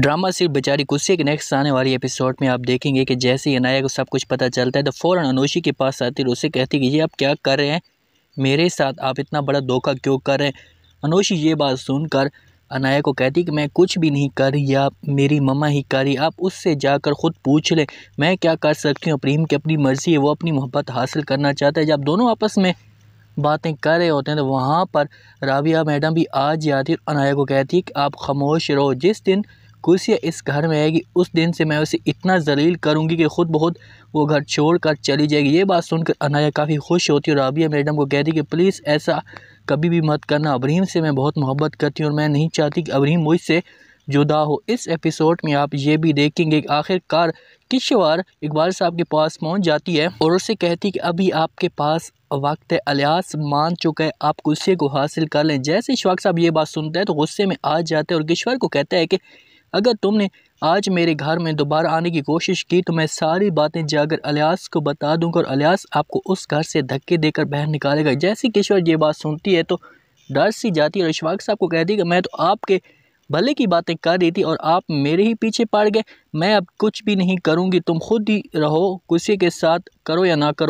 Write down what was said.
drama सिर्फ बेचारी गुस्से के नेक्स्ट आने वाली एपिसोड में आप देखेंगे कि जैसे ही अनाया को सब कुछ पता चलता है तो फ़ौरन अनोशी के पास आती है उसे कहती कि ये आप क्या कर रहे हैं मेरे साथ आप इतना बड़ा धोखा क्यों कर रहे हैं अनोशी ये बात सुनकर अनाया को कहती कि मैं कुछ भी नहीं कर रही आप मेरी मम्मा ही कर रही आप उससे जाकर ख़ुद पूछ लें मैं क्या कर सकती हूँ प्रेम की अपनी मर्ज़ी है वो अपनी मोहब्बत हासिल करना चाहता है जब दोनों आपस में बातें कर रहे होते हैं तो वहाँ पर राबिया मैडम भी आज जाती है अनाया को कहती है कि आप खामोश रहो जिस दिन खुशियाँ इस घर में आएगी उस दिन से मैं उसे इतना जलील करूँगी कि ख़ुद बहुत वो घर छोड़ कर चली जाएगी ये बात सुनकर अनाया काफ़ी खुश होती और राबिया मैडम को कहती कि प्लीज़ ऐसा कभी भी मत करना अब्रीम से मैं बहुत मोहब्बत करती हूँ और मैं नहीं चाहती कि अब्रीम मुझसे जुदा हो इस एपिसोड में आप ये भी देखेंगे आखिरकार किशवार इकबाल साहब के पास पहुंच जाती है और उससे कहती कि अभी आपके पास वक्त है अलियास मान चुका है आप गुस्से को हासिल कर लें जैसे शवाक साहब ये बात सुनते हैं तो गुस्से में आ जाते हैं और किशोर को कहता है कि अगर तुमने आज मेरे घर में दोबारा आने की कोशिश की तो मैं सारी बातें जाकर अलियास को बता दूंगा और अलियास आपको उस घर से धक्के देकर बाहर निकालेगा जैसे किशोर ये बात सुनती है तो डर सी जाती है और इशवाक साहब को कहती है कि मैं तो आपके भले की बातें कर रही थी और आप मेरे ही पीछे पड़ गए मैं अब कुछ भी नहीं करूँगी तुम खुद ही रहो गुस्से के साथ करो या ना करो